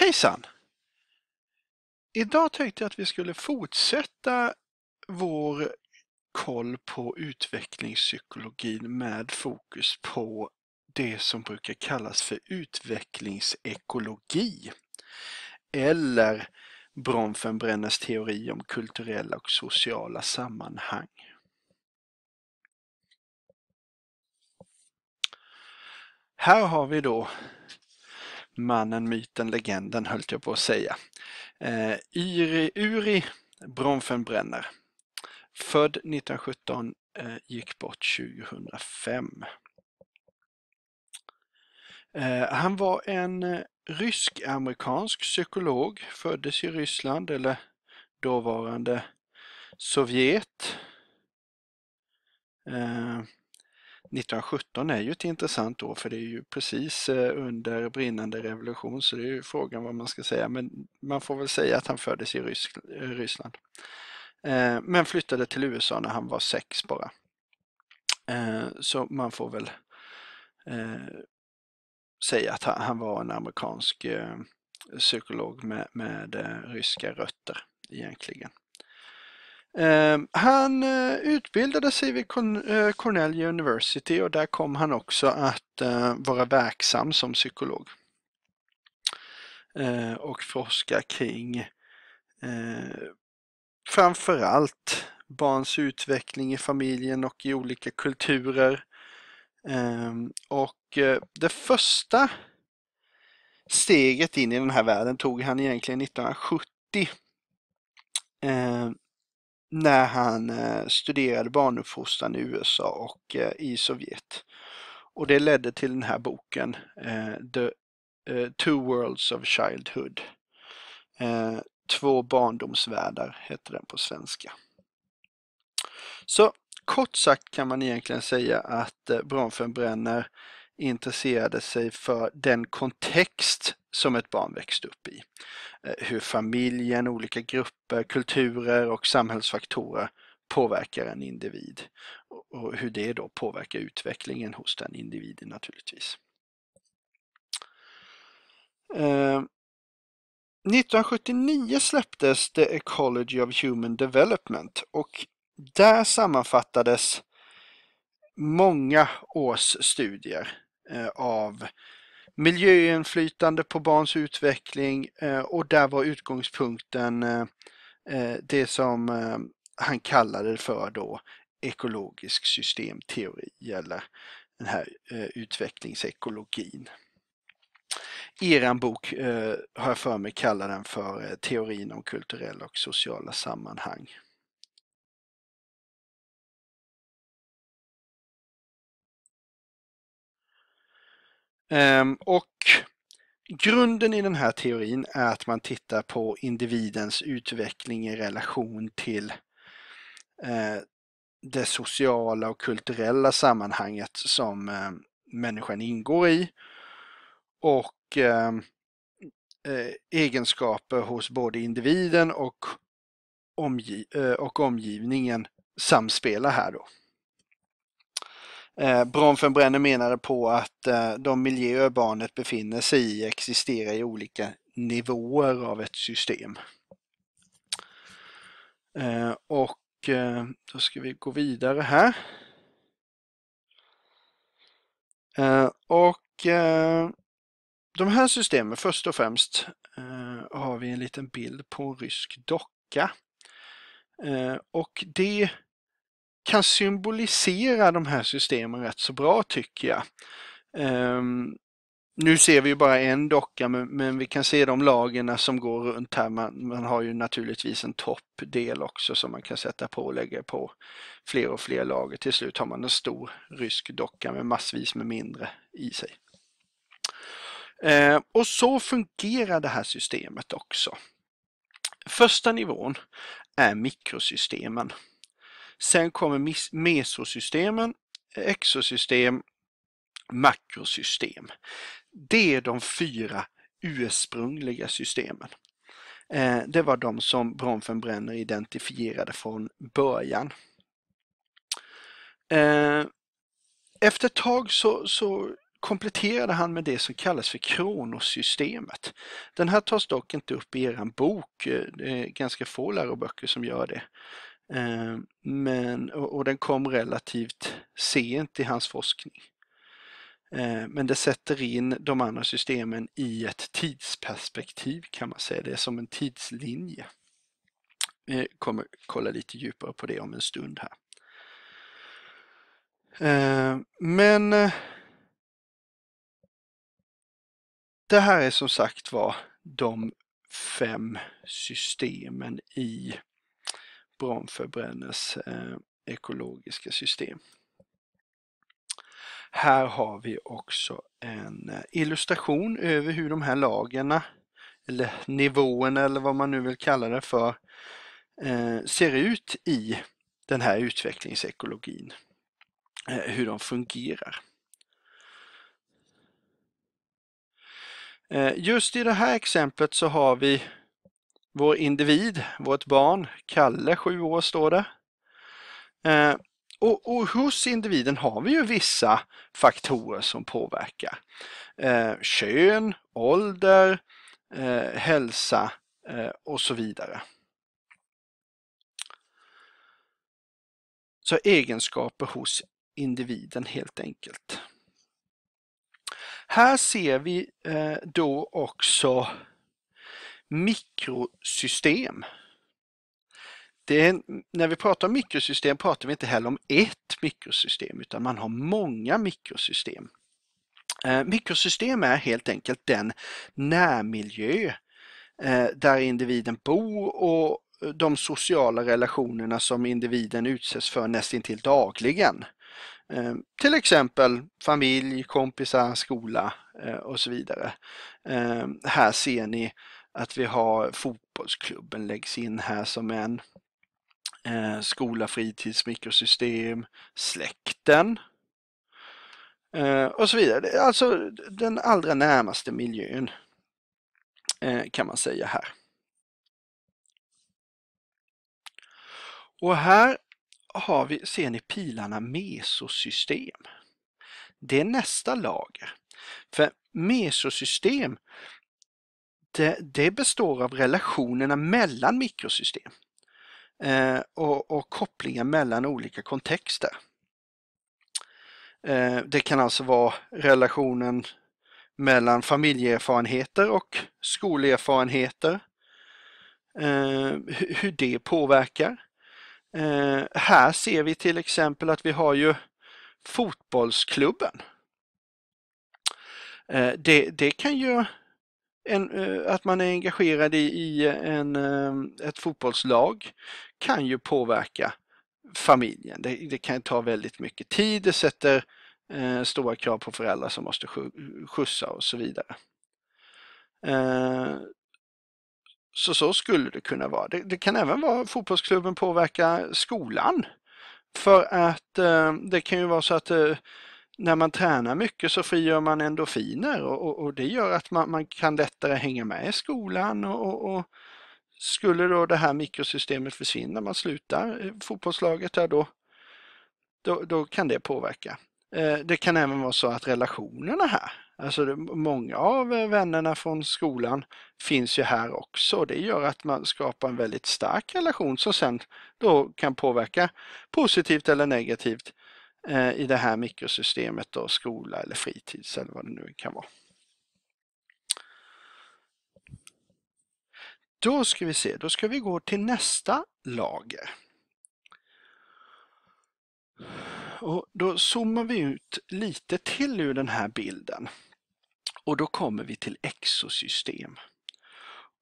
Hejsan! Idag tänkte jag att vi skulle fortsätta vår koll på utvecklingspsykologin med fokus på det som brukar kallas för utvecklingsekologi. Eller Bronfenbrenners teori om kulturella och sociala sammanhang. Här har vi då mannen, myten, legenden höll jag på att säga. Eh, Uri, Uri Bronfenbrenner. Född 1917, eh, gick bort 2005. Eh, han var en eh, rysk-amerikansk psykolog, föddes i Ryssland eller dåvarande Sovjet. Eh, 1917 är ju ett intressant år för det är ju precis eh, under brinnande revolution så det är ju frågan vad man ska säga men man får väl säga att han föddes i eh, Ryssland. Eh, men flyttade till USA när han var sex bara. Så man får väl säga att han var en amerikansk psykolog med, med ryska rötter egentligen. Ehm, han eh, utbildade sig vid eh, Cornell University och där kom han också att eh, vara verksam som psykolog och forska kring framförallt barns utveckling i familjen och i olika kulturer. Ehm, och det första steget in i den här världen tog han egentligen 1970 när han eh, studerade barnuppfostran i USA och eh, i Sovjet. Och det ledde till den här boken eh, The Two Worlds of Childhood. Två barndomsvärldar hette den på svenska. Så kort sagt kan man egentligen säga att Bronfenbrenner intresserade sig för den kontext som ett barn växte upp i. Eh, hur familjen, olika grupper, kulturer och samhällsfaktorer påverkar en individ och hur det då påverkar utvecklingen hos den individen naturligtvis. 1979 eh, släpptes The Ecology of Human Development och där sammanfattades många års studier Eh, av miljöinflytande på barns utveckling eh, och där var utgångspunkten eh, det som han kallade för då ekologisk systemteori eller den här utvecklingsekologin. Eran bok har jag för mig kallar den för teorin om kulturella och sociala sammanhang. Ehm, och grunden i den här teorin är att man tittar på individens utveckling i relation till eh, det sociala och kulturella sammanhanget som ehm, människan ingår i. Och ehm, eh, egenskaper hos både individen och, eh, och omgivningen samspelar här då. Eh, Bronfenbrenner menade på att eh, de miljöer barnet befinner sig i existerar i olika nivåer av ett system. Eh, och eh, då ska vi gå vidare här. Och de här systemen, först och främst har vi en liten bild på en rysk docka. Och det kan symbolisera de här systemen rätt så bra tycker jag. Um, nu ser vi ju bara en docka men, men vi kan se de lagren som går runt här. Man, man, har ju naturligtvis en toppdel också som man kan sätta på och lägga på fler och fler lager. Till slut har man en stor rysk docka med massvis med mindre i sig. Eh, och så fungerar det här systemet också. Första nivån är mikrosystemen. Sen kommer mesosystemen, exosystem, makrosystem. Det är de fyra ursprungliga systemen. Eh, det var de som Bronfenbrenner identifierade från början. Eh, efter ett tag så, så kompletterade han med det som kallas för kronosystemet. Den här tas dock inte upp i er bok, eh, det är ganska få läroböcker som gör det. Eh, men, och den kom relativt sent i hans forskning. Eh, men det sätter in de andra systemen i ett tidsperspektiv kan man säga, det är som en tidslinje. Vi kommer kolla lite djupare på det om en stund här. Eh, men det här är som sagt var de fem systemen i bromförbrännares eh, ekologiska system. Här har vi också en eh, illustration över hur de här lagerna, eller nivåerna eller vad man nu vill kalla det för, eh, ser ut i den här utvecklingsekologin. Eh, hur de fungerar. Eh, just i det här exemplet så har vi vår individ, vårt barn, Kalle, sju år står det. Eh, och, och hos individen har vi ju vissa faktorer som påverkar. Eh, kön, ålder, eh, hälsa eh, och så vidare. Så egenskaper hos individen helt enkelt. Här ser vi eh, då också mikrosystem. Är, när vi pratar om mikrosystem pratar vi inte heller om ett mikrosystem utan man har många mikrosystem. Eh, mikrosystem är helt enkelt den närmiljö eh, där individen bor och de sociala relationerna som individen utsätts för nästintill dagligen. Eh, till exempel familj, kompisar, skola och så vidare. Här ser ni att vi har fotbollsklubben läggs in här som en. Eh, skola, fritids, mikrosystem, släkten eh, och så vidare. Alltså den allra närmaste miljön eh, kan man säga här. Och här har vi, ser ni pilarna mesosystem. Det är nästa lager. För mesosystem Eh, det består av relationerna mellan mikrosystem eh, och, kopplingar mellan olika kontexter. Eh, det kan alltså vara relationen mellan familjeerfarenheter och skolerfarenheter. Hur det påverkar. Här ser vi till exempel att vi har ju fotbollsklubben. Det, det kan ju en, eh, att man är engagerad i, i en, eh, ett fotbollslag kan ju påverka familjen. Det, det kan ta väldigt mycket tid, det sätter eh, stora krav på föräldrar som måste skjutsa och så vidare. Eh, så så skulle det kunna vara. Det, det, kan även vara fotbollsklubben påverkar skolan. För att eh, det kan ju vara så att eh, när man tränar mycket så frigör man endorfiner och, och, och det gör att man, man, kan lättare hänga med i skolan och, och, skulle då det här mikrosystemet försvinna, man slutar eh, fotbollslaget, ja, då, då, då, kan det påverka. Eh, det kan även vara så att relationerna här, alltså många av eh, vännerna från skolan finns ju här också. Det gör att man skapar en väldigt stark relation som sen då kan påverka positivt eller negativt Eh, i det här mikrosystemet då, skola eller fritids eller vad det nu kan vara. Då ska vi se, då ska vi gå till nästa lager. Och då zoomar vi ut lite till ur den här bilden och då kommer vi till exosystem.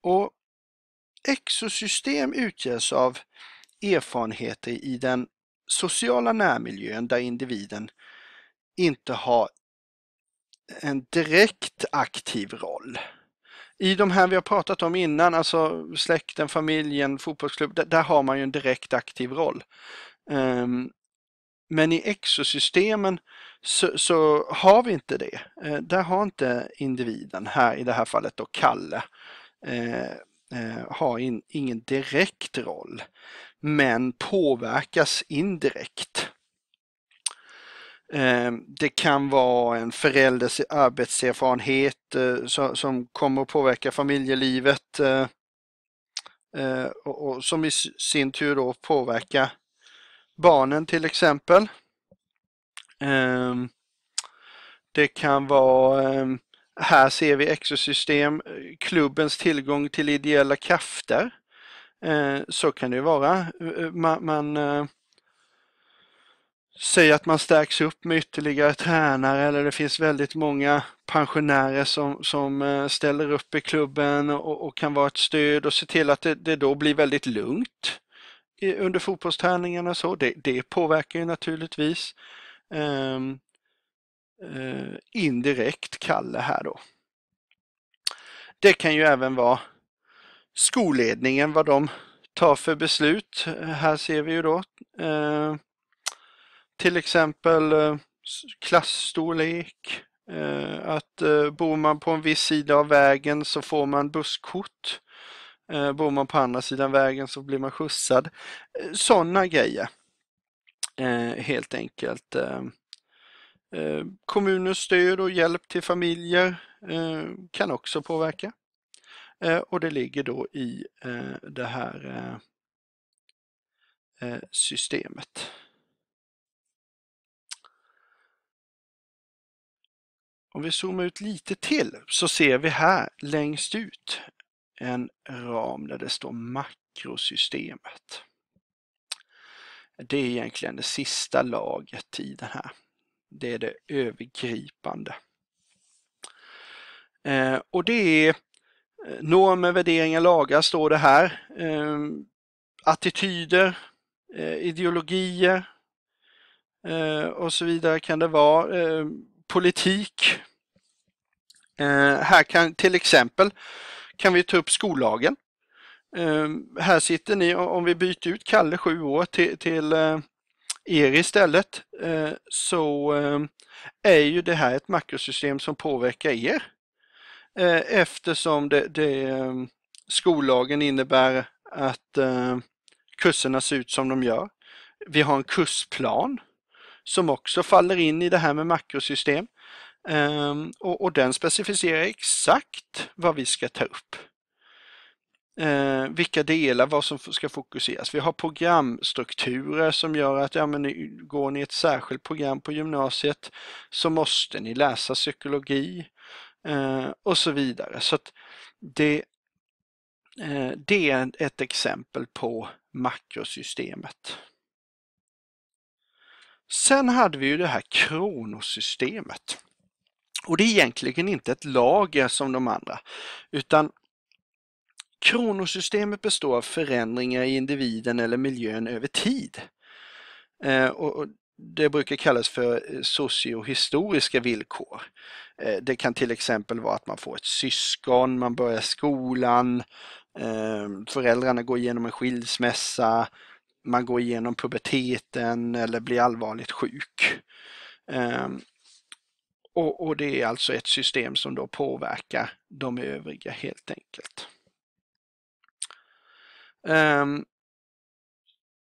Och exosystem utgörs av erfarenheter i den sociala närmiljön där individen inte har en direkt aktiv roll. I de här vi har pratat om innan, alltså släkten, familjen, fotbollsklubb, där, har man ju en direkt aktiv roll. Ehm, men i exosystemen så, så, har vi inte det. Eh, där har inte individen, här i det här fallet då Kalle, eh, eh, har in, ingen direkt roll men påverkas indirekt. Eh, det kan vara en förälders arbetserfarenhet eh, som kommer att påverka familjelivet eh, och som i sin tur då påverkar barnen till exempel. Ehm, det kan vara, ehm, här ser vi exosystem, klubbens tillgång till ideella krafter Eh, så kan det ju vara. Eh, man, man eh, säger att man stärks upp med ytterligare tränare eller det finns väldigt många pensionärer som, som ställer upp i klubben och, och kan vara ett stöd och se till att det, det då blir väldigt lugnt under fotbollsträningarna så. Det, det påverkar ju naturligtvis ehm, eh, indirekt Kalle här då. Det kan ju även vara skolledningen, vad de tar för beslut. Här ser vi ju då eh, till exempel eh, klassstorlek, eh, att eh, bor man på en viss sida av vägen så får man busskort. Eh, bor man på andra sidan vägen så blir man skjutsad. Eh, Sådana grejer. Eh, helt enkelt. Eh, kommunens stöd och hjälp till familjer kan också påverka. Eh, och det ligger då i eh, det här eh, systemet. Om vi zoomar ut lite till så ser vi här längst ut en ram där det står makrosystemet. Det är egentligen det sista laget i den här. Det är det övergripande. Och det är Normer, värderingar, lagar står det här. Ehm, attityder, eh, ideologier eh, och så vidare kan det vara. Ehm, politik. Eh, här kan till exempel kan vi ta upp skollagen. Ehm, här sitter ni, om vi byter ut Kalle, sju år, till, till er istället så är ju det här ett makrosystem som påverkar er. Eh, eftersom det, det, ehm, skollagen innebär att ehm, kurserna ser ut som de gör. Vi har en kursplan som också faller in i det här med makrosystem ehm, och, och den specificerar exakt vad vi ska ta upp. Eh, vilka delar, vad som ska fokuseras. Vi har programstrukturer som gör att ja, men, går ni ett särskilt program på gymnasiet så måste ni läsa psykologi eh, och så vidare. Så det, eh, det är ett exempel på makrosystemet. Sen hade vi ju det här kronosystemet. Och det är egentligen inte ett lager som de andra, utan kronosystemet består av förändringar i individen eller miljön över tid. Eh, och det brukar kallas för eh, sociohistoriska villkor. Eh, det kan till exempel vara att man får ett syskon, man börjar skolan, ehm, föräldrarna går igenom en skilsmässa, man går igenom puberteten eller blir allvarligt sjuk. Ehm, och, det är alltså ett system som då påverkar de övriga helt enkelt. Ehm,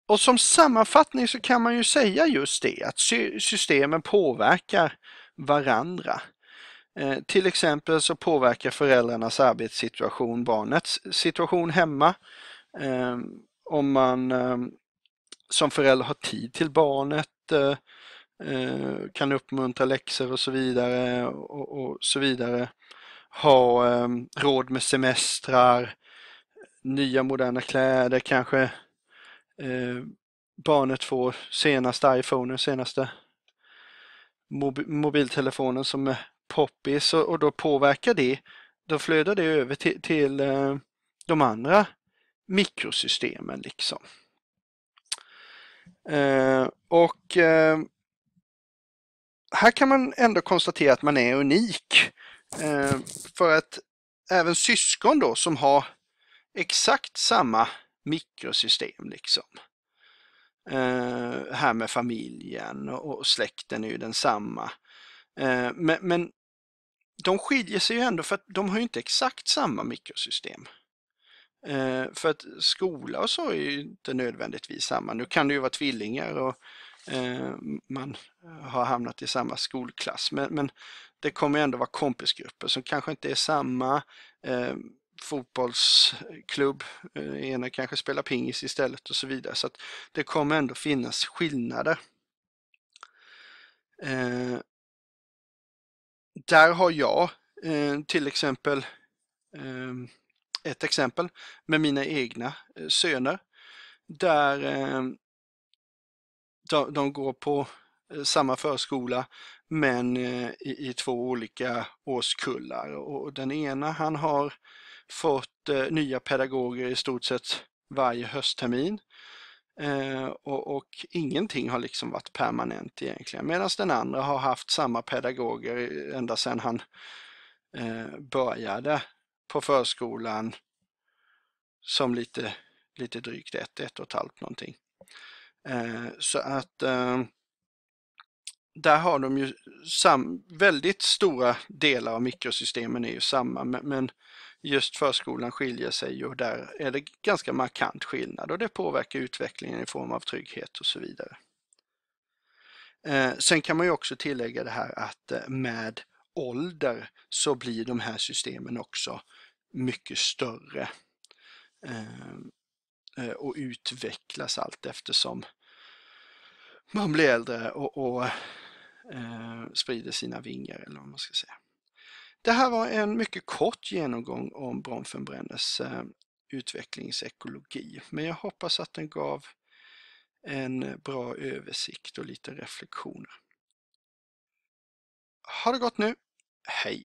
och som sammanfattning så kan man ju säga just det att systemen påverkar varandra. Eh, till exempel så påverkar föräldrarnas arbetssituation barnets situation hemma. Ehm, om man ehm, som förälder har tid till barnet, eh, eh, kan uppmuntra läxor och så vidare och, så vidare. Ha ehm, råd med semestrar, nya moderna kläder kanske Eh, barnet får senaste iPhonen, senaste mobiltelefonen som är poppis och, då påverkar det, då flödar det över till, till eh, de andra mikrosystemen liksom. Eh, och här kan man ändå konstatera att man är unik. för att även syskon då som har exakt samma mikrosystem liksom. Eh, här med familjen och, och släkten är ju densamma. Eh, men, men de skiljer sig ju ändå för att de har ju inte exakt samma mikrosystem. Eh, för att skola och så är ju inte nödvändigtvis samma. Nu kan det ju vara tvillingar och eh, man har hamnat i samma skolklass. Men, men det kommer ändå vara kompisgrupper som kanske inte är samma. Eh, fotbollsklubb, den eh, ena kanske spelar pingis istället och så vidare. Så det kommer ändå finnas skillnader. Eh, där har jag eh, till exempel eh, ett exempel med mina egna eh, söner där eh, de, de, går på samma förskola men i, i, två olika årskullar och den ena han har fått eh, nya pedagoger i stort sett varje hösttermin. Eh, och, och, ingenting har liksom varit permanent egentligen. Medan den andra har haft samma pedagoger ända sedan han eh, började på förskolan som lite, lite drygt ett, ett och ett halvt någonting. Eh, så att eh, där har de ju sam, väldigt stora delar av mikrosystemen är ju samma men, men just förskolan skiljer sig och där är det ganska markant skillnad och det påverkar utvecklingen i form av trygghet och så vidare. Eh, sen kan man ju också tillägga det här att eh, med ålder så blir de här systemen också mycket större eh, och utvecklas allt eftersom man blir äldre och, sprider sina vingar eller vad man ska säga. Det här var en mycket kort genomgång om Bronfenbrennes eh, utvecklingsekologi, men jag hoppas att den gav en bra översikt och lite reflektioner. Ha det gott nu! Hej!